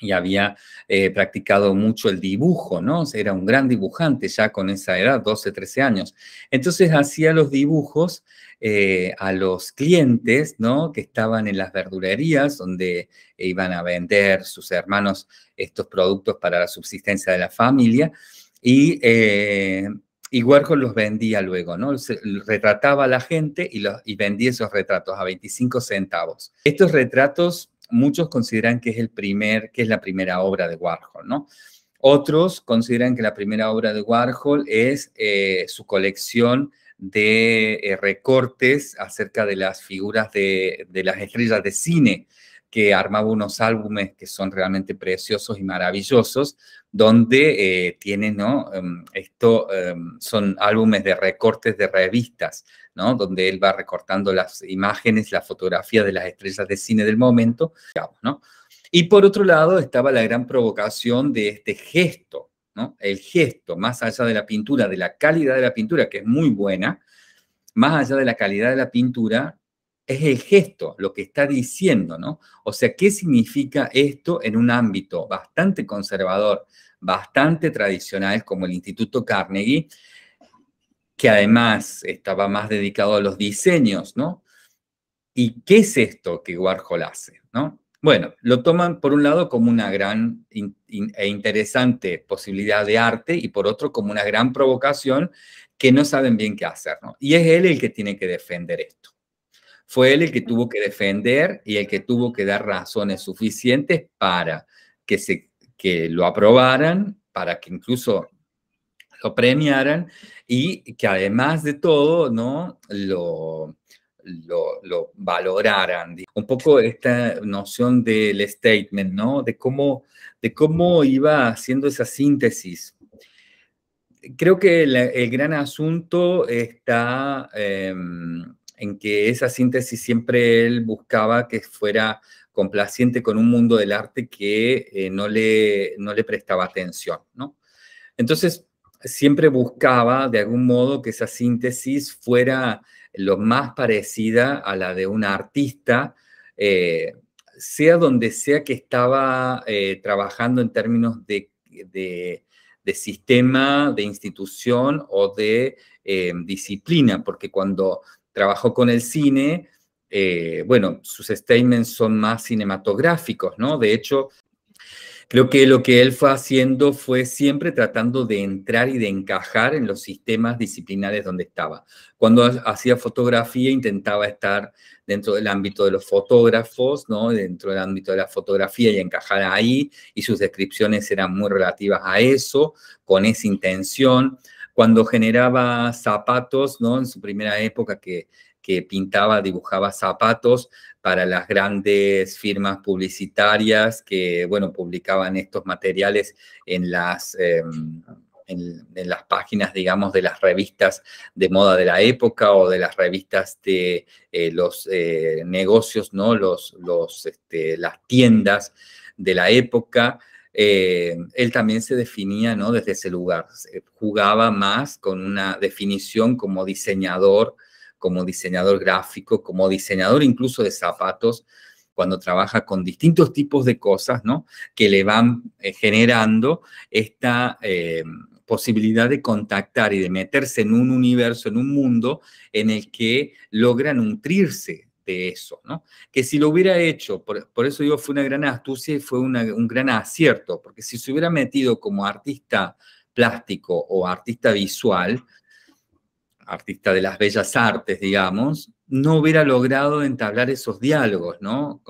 y había eh, practicado mucho el dibujo, ¿no? Era un gran dibujante ya con esa edad, 12, 13 años. Entonces hacía los dibujos eh, a los clientes, ¿no? Que estaban en las verdulerías donde iban a vender sus hermanos estos productos para la subsistencia de la familia. Y, eh, los vendía luego, ¿no? retrataba a la gente y, los, y vendía esos retratos a 25 centavos. Estos retratos muchos consideran que es, el primer, que es la primera obra de Warhol, ¿no? Otros consideran que la primera obra de Warhol es eh, su colección de eh, recortes acerca de las figuras de, de, las estrellas de cine que armaba unos álbumes que son realmente preciosos y maravillosos, donde eh, tiene, ¿no? Em, esto em, son álbumes de recortes de revistas, ¿no? Donde él va recortando las imágenes, la fotografía de las estrellas de cine del momento, ¿no? Y por otro lado estaba la gran provocación de este gesto, ¿no? El gesto, más allá de la pintura, de la calidad de la pintura, que es muy buena, más allá de la calidad de la pintura, es el gesto, lo que está diciendo, ¿no? O sea, ¿qué significa esto en un ámbito bastante conservador, bastante tradicional como el Instituto Carnegie, que además estaba más dedicado a los diseños, ¿no? ¿Y qué es esto que Warhol hace, ¿no? Bueno, lo toman por un lado como una gran e interesante posibilidad de arte y por otro como una gran provocación que no saben bien qué hacer, ¿no? Y es él el que tiene que defender esto. Fue él el que tuvo que defender y el que tuvo que dar razones suficientes para que, se, que lo aprobaran, para que incluso lo premiaran y que además de todo, ¿no? Lo, lo, valoraran. Un poco esta noción del statement, ¿no? De cómo, de cómo iba haciendo esa síntesis. Creo que el, gran asunto está, em, en que esa síntesis siempre él buscaba que fuera complaciente con un mundo del arte que eh, no, le, le prestaba atención, Entonces, siempre buscaba de algún modo que esa síntesis fuera lo más parecida a la de un artista, eh, sea donde sea que estaba eh, trabajando en términos de, sistema, de institución o de disciplina, porque cuando trabajó con el cine, eh, bueno, sus statements son más cinematográficos, ¿no? De hecho, creo que lo que él fue haciendo fue siempre tratando de entrar y de encajar en los sistemas disciplinares donde estaba. Cuando hacía fotografía intentaba estar dentro del ámbito de los fotógrafos, ¿no? dentro del ámbito de la fotografía y encajar ahí, y sus descripciones eran muy relativas a eso, con esa intención cuando generaba zapatos, ¿no? En su primera época que, pintaba, dibujaba zapatos para las grandes firmas publicitarias que, bueno, publicaban estos materiales en las... Em, en, las páginas, digamos, de las revistas de moda de la época o de las revistas de eh, los eh, negocios, ¿no? Los, los, este, las tiendas de la época. Eh, él también se definía ¿no? desde ese lugar, jugaba más con una definición como diseñador, como diseñador gráfico, como diseñador incluso de zapatos, cuando trabaja con distintos tipos de cosas, ¿no? Que le van eh, generando esta eh, posibilidad de contactar y de meterse en un universo, en un mundo en el que logra nutrirse de eso, ¿no? Que si lo hubiera hecho, por, eso digo, fue una gran astucia y fue un gran acierto, porque si se hubiera metido como artista plástico o artista visual, artista de las bellas artes, digamos, no hubiera logrado entablar esos diálogos, ¿no?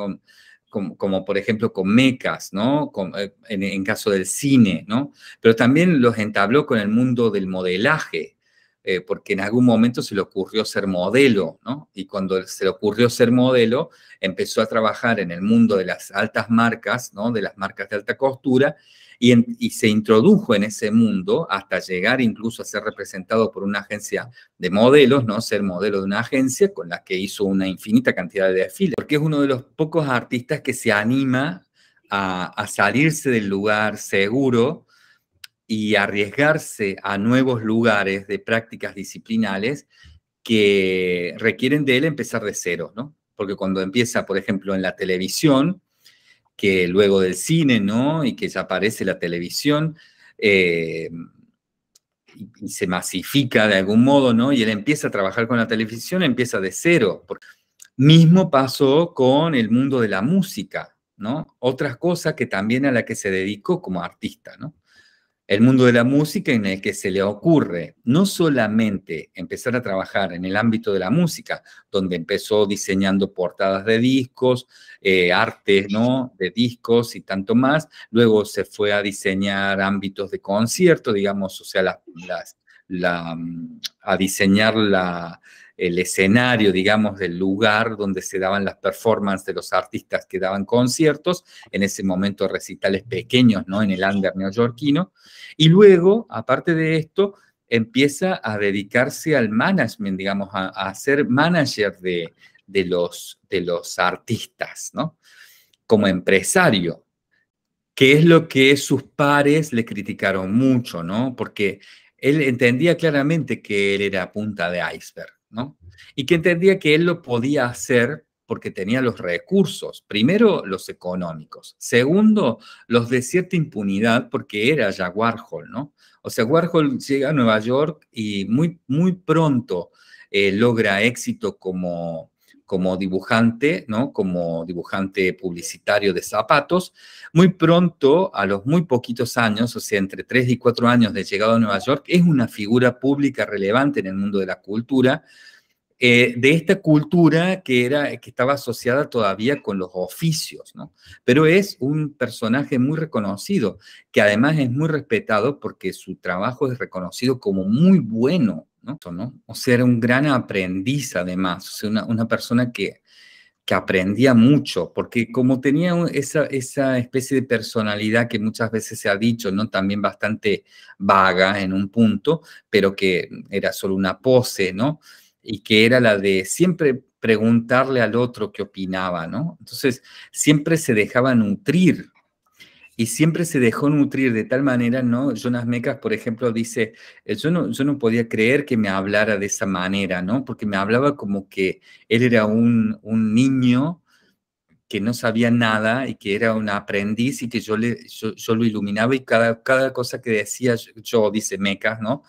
como, por ejemplo con mecas, ¿no? Eh, en, en, caso del cine, ¿no? Pero también los entabló con el mundo del modelaje, eh, porque en algún momento se le ocurrió ser modelo, ¿no? Y cuando se le ocurrió ser modelo, empezó a trabajar en el mundo de las altas marcas, ¿no? De las marcas de alta costura, y, se introdujo en ese mundo hasta llegar incluso a ser representado por una agencia de modelos, ¿no? Ser modelo de una agencia con la que hizo una infinita cantidad de desfiles, porque es uno de los pocos artistas que se anima a salirse del lugar seguro y arriesgarse a nuevos lugares de prácticas disciplinales que requieren de él empezar de cero, ¿no? Porque cuando empieza, por ejemplo, en la televisión, que luego del cine, ¿no? Y que ya aparece la televisión eh, y se masifica de algún modo, ¿no? Y él empieza a trabajar con la televisión, empieza de cero. Mismo pasó con el mundo de la música, ¿no? Otras cosas que también a la que se dedicó como artista, ¿no? el mundo de la música en el que se le ocurre no solamente empezar a trabajar en el ámbito de la música, donde empezó diseñando portadas de discos, eh, artes ¿no? de discos y tanto más, luego se fue a diseñar ámbitos de concierto, digamos, o sea, mm, a diseñar la, el escenario, digamos, del lugar donde se daban las performances de los artistas que daban conciertos, en ese momento recitales pequeños, ¿no? En el under neoyorquino. Y luego, aparte de esto, empieza a dedicarse al management, digamos, a, ser manager de, de, los, de los artistas, ¿no? Como empresario, que es lo que sus pares le criticaron mucho, ¿no? Porque él entendía claramente que él era punta de iceberg y que entendía que él lo podía hacer porque tenía los recursos, primero los económicos, segundo los de cierta impunidad porque era ya Warhol, ¿no? O sea, Warhol llega a Nueva York y muy, muy pronto eh, logra éxito como como dibujante, ¿no? Como dibujante publicitario de zapatos. Muy pronto, a los muy poquitos años, o sea, entre tres y cuatro años de llegado a Nueva York, es una figura pública relevante en el mundo de la cultura, eh, de esta cultura que, era, que estaba asociada todavía con los oficios, ¿no? Pero es un personaje muy reconocido, que además es muy respetado porque su trabajo es reconocido como muy bueno ¿no? O, sea, era un gran aprendiz además, una, persona que, que aprendía mucho, porque como tenía esa, esa, especie de personalidad que muchas veces se ha dicho, ¿no? También bastante vaga en un punto, pero que era solo una pose, ¿no? Y que era la de siempre preguntarle al otro qué opinaba, ¿no? Entonces, siempre se dejaba nutrir y siempre se dejó nutrir de tal manera, ¿no? Jonas Mecas, por ejemplo, dice, eh, yo no, yo no podía creer que me hablara de esa manera, ¿no? Porque me hablaba como que él era un, un niño que no sabía nada y que era un aprendiz y que yo, le, lo iluminaba y cada, cada cosa que decía yo, dice Mecas, ¿no?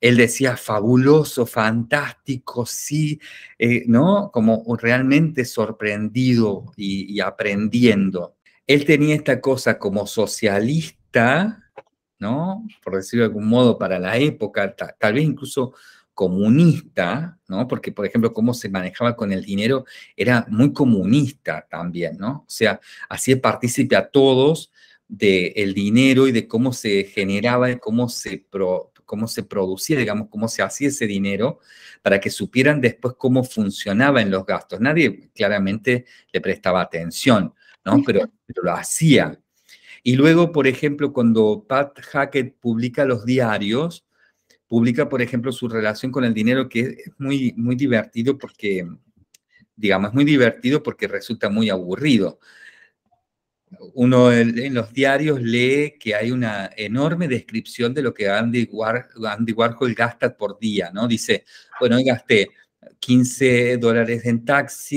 Él decía fabuloso, fantástico, sí, eh, ¿no? Como realmente sorprendido y, y aprendiendo él tenía esta cosa como socialista, ¿no? Por decirlo de algún modo, para la época, tal vez incluso comunista, ¿no? Porque, por ejemplo, cómo se manejaba con el dinero era muy comunista también, ¿no? O sea, hacía partícipe a todos del dinero y de cómo se generaba y cómo se, cómo se producía, digamos, cómo se hacía ese dinero, para que supieran después cómo funcionaba en los gastos. Nadie claramente le prestaba atención pero, lo hacía. Y luego, por ejemplo, cuando Pat Hackett publica los diarios, publica, por ejemplo, su relación con el dinero, que es muy, muy divertido porque, digamos, es muy divertido porque resulta muy aburrido. Uno en los diarios lee que hay una enorme descripción de lo que Andy, Andy Warhol gasta por día, ¿no? Dice, bueno, hoy gasté 15 dólares en taxi,